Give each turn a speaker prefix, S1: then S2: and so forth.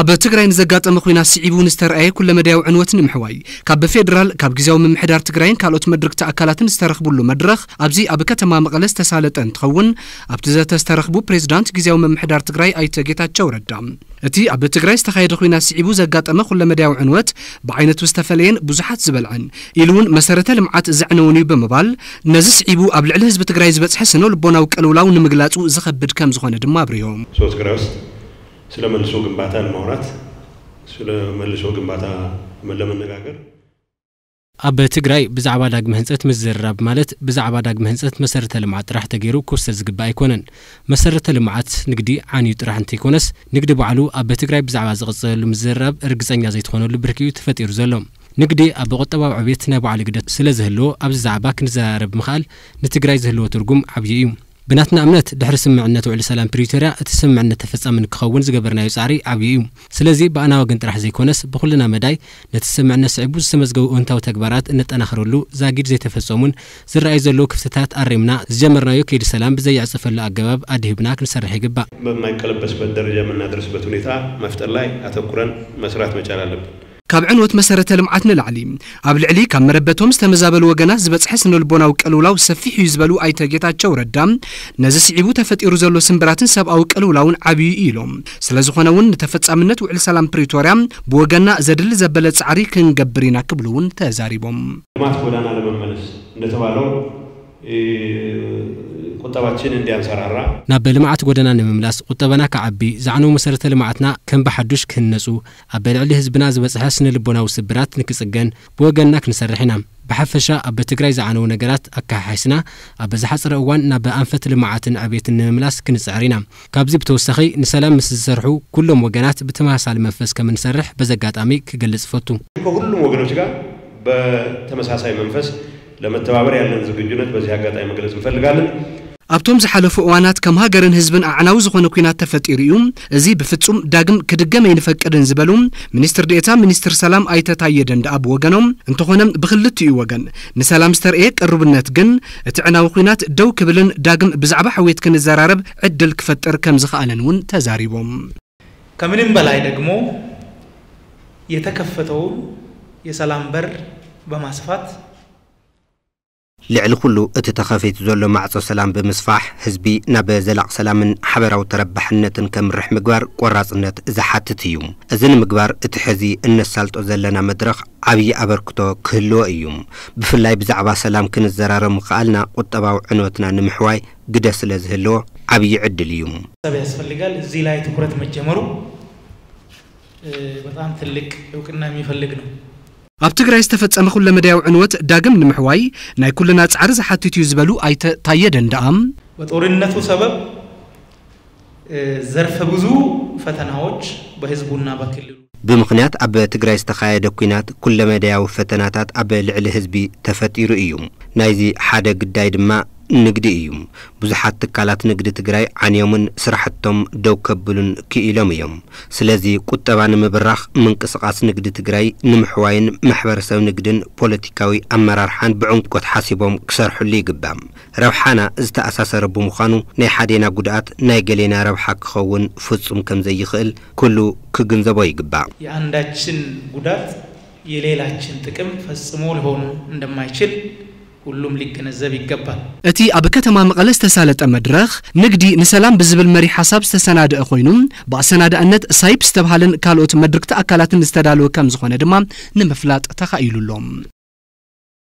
S1: ኣብ ትግራይ ንዘጋጠመ ኩናት ስዒቡ ዝተረኣየ ኩለ መዳያዊ ዕንወት ንምሕዋይ ካብ ብፌደራል ካብ ግዜያዊ ምምሕዳር ትግራይን ካልኦት መድርክቲ ኣካላትን ዝተረኽብሉ መድረኽ ኣብዚ ኣብ ከተማ መቐለ ዝተሳለጠ እንትኸውን ኣብቲ ዘተዝተረኽቡ ፕሬዚዳንት ግዜያዊ ምምሕዳር ትግራይ ኣይተ ጌታቸው ረዳ እቲ ኣብ ትግራይ ዝተኻየደ ኩናት ስዒቡ ዘጋጠመ ኩለ መዳያዊ ዕንወት ብዓይነቱ ዝተፈለየን ብዙሓት ዝበልዐን ኢሉ እውን መሰረተ ልምዓት ዘዕነውን እዩ ብምባል ነዚ ስዒቡ ኣብ ልዕሊ ህዝቢ ትግራይ ዝበፅሐ ስነ ልቦናዊ ቀልውላው ንምግላፁ ዘኸብድ ከም ዝኾነ ድማ ኣብርዮም
S2: ስለ መልሶ ግንባታ ለማውራት ስለ መልሶ ግንባታ ለመነጋገር
S3: ኣብ ትግራይ ብዛዕባ ዳግመ ህንፀት ምዝርራብ ማለት ብዛዕባ ዳግመ ህንፀት መሰረተ ልምዓት ጥራሕ ተገይሩ ክውሰድ ዝግባእ ኣይኮነን መሰረተ ልምዓት ንግዲ ዓንዩ ጥራሕ እንተይኮነስ ንግዲ ባዕሉ ኣብ ትግራይ ብዛዕባ ዝቕፅለሉ ምዝርራብ እርግፀኛ ዘይትኾነሉ ብርኪ እዩ ተፈጢሩ ዘሎ ንግዲ ኣብ ብቆጠባዊ ዕብት ናይ ባዕሉ ግደት ስለ ዝህልዎ ኣብዚ ዛዕባ ክንዘራረብ ምኽኣል ንትግራይ ዝህልዎ ትርጉም ዓብዪ እዩ ብናትና እምነት ድሕሪ ስምዕነት ውዕሊ ሰላም ፕሪቶርያ እቲ ስምዕነት ተፈጻሚ ንክኸውን ዝገበርናዩ ጻዕሪ ዓብዪ እዩ ስለዚ ብኣና ወገን ጥራሕ ዘይኮነስ ብኹልና መዳይ ነቲ ስምዕነት ስዕቡ ዝተመዝገቡ እውንታዊ ተግባራት እነጠናኽረሉ ዛጊድ ዘይተፈጸሙን ዝረኣዩ ዘለዉ ክፍትታት ኣሪምና ዝጀመርናዮ ከይዲ ሰላም ብዘይዕፅፈሉ ኣገባብ ኣድሂብና ክንሰርሕ ይግባእ
S2: በማይቀለበስበት ደረጃ የምናደርስበት ሁኔታ መፍጠር ላይ ኣተኩረን መስራት መጫል አለብን።
S3: ካብ ዕንወት
S1: መሰረተ ልምዓት ንላዕሊ ኣብ ልዕሊ ካብ መረበቶም ዝተመዛበሉ ወገናት ዝበፅሐ ስነልቦናዊ ቀልውላው ሰፊሕ እዩ ዝበሉ ኣይተ ጌታቸው ረዳ ነዚ ስዒቡ ተፈጢሩ ዘሎ ስምብራትን ሰብኣዊ ቀልውላውን ዓብዩ ኢሎም ስለዝኾነ እውን ንተፈጻምነት ውዕል ሰላም ፕሪቶርያ ብወገና ዘድሊ ዘበለ ጻዕሪ ክንገብር ኢና ክብሉ
S3: እውን ተዛሪቦም
S2: ልማት ጎዳና ለመመለስ እንደተባለው ቁጠባችን እንዲያንሰራራ ናብ በልምዓት
S3: ጎደና ንምምላስ ቁጠበና ክዓቢ ዛዕነው መሰረተ ልምዓትና ከም ብሓዱሽ ክህነፁ ኣብ በልዕሊ ህዝብና ዝበፅሐ ስነ ልቦናዊ ስብራት ንክፅገን ብወገንና ክንሰርሕ ኢና ብሓፈሻ ኣብ በትግራይ ዝዓነዉ ነገራት ኣካሓሒስና ኣብ በዝሓፅረ እዋን ናብ ኣንፈት ልምዓትን ዕብትን ንምምላስ ክንፅዕር ኢና ካብዚ ብተወሳኺ ንሰላም ምስ ዝሰርሑ ኩሎም ወገናት ብተመሳሳሊ መንፈስ ከም ንሰርሕ በዘጋጣሚ ክገልጽ ፈቱ
S2: ከሁሉም ወገኖች ጋር በተመሳሳይ መንፈስ ለመተባበር ያለን ዝግጁነት በዚህ አጋጣሚ መግለጽ እንፈልጋለን።
S1: ابتوم زحلفو اوانات كم هاجرن حزبن اعناو زخونو كينات تفطيريوم ازي بفتصوم داغم كدغم ينفقدن زبلوم منستر ديتا منستر سلام ايتا تايدند اب وگنوم انتخونم بخلت يو وگن نسلام ستر اي قربنت گن اتعناو خينات دو كبلن داغم بزعبا حويت كن زرارب عدل كفطر كم زخالن ون تزاريبوم
S4: كمنن بلاي دغمو يتكفتو يسلام بر بماسفات
S5: ልዕሊ ኩሉ እቲ ተኸፊቱ ዘሎ ማዕጾ ሰላም ብምስፋሕ ህዝቢ ናብ ዘላቕ ሰላምን ሓበራዊ ተረባሕነትን ከምርሕ ምግባር ቆራጽነት ዝሓትት እዩ እዚ ንምግባር እቲ ሕዚ እነሳልጦ ዘለና መድረኽ ዓብዪ ኣበርክቶ ክህልዎ እዩ ብፍላይ ብዛዕባ ሰላም ክንዘራረሙ ከኣልና ቁጠባዊ ዕንወትና ንምሕዋይ ግደ ስለ ዝህልዎ ዓብዪ ዕድል እዩ
S4: ሰብ ያስፈልጋል እዚ ላይ ትኩረት መጀመሩ በጣም ትልቅ እውቅና የሚፈልግ ነው
S1: أب تقرأي استفدت أما خلّا مدعو عنوات داقم نمحواي ناي كلنا تعرز حتى تيوزبالو أي تايدن دقام
S4: بطور النتو سبب زرف بزو فتنهوج بهزبونا باكلو
S5: بمقنات أب تقرأي استخايا دكوينات كلّا مدعو فتناتات أب لعلي هزبي تفتيرو إيوم نايزي حادة قدايد ما ንግዲ እዩ ብዙሓት ትካላት ንግዲ ትግራይ ዓንዮምን ስራሕቶም ደው ከብሉን ክኢሎም እዮም ስለዚ ቁጠባ ንምብራኽ ምንቅስቓስ ንግዲ ትግራይ ንምሕዋይን ማሕበረሰብ ንግድን ፖለቲካዊ ኣመራርሓን ብዕንቆት ሓሲቦም ክሰርሑሉ ይግባእ ረብሓና ዝተኣሳሰረ ብምዃኑ ናይ ሓደና ጉድኣት ናይ ገሌና ረብሓ ክኸውን ፍጹም ከም ዘይኽእል ኩሉ ክግንዘቦ ይግባእ
S4: የኣንዳችን ጉዳት የሌላችን ጥቅም ፈጽሞ ሊሆኑ እንደማይችል كلهم للجنزاب يقبل
S1: أتي ابكت ما مقلس تسالة امدرخ نجدي نسلام بزبل مري حساب استسناد أخوينم بأسناد
S4: أنت سايب استبهالن كالوت مدركت اكلات نستدالو كم زخونة دمام نمفلات تخيل لهم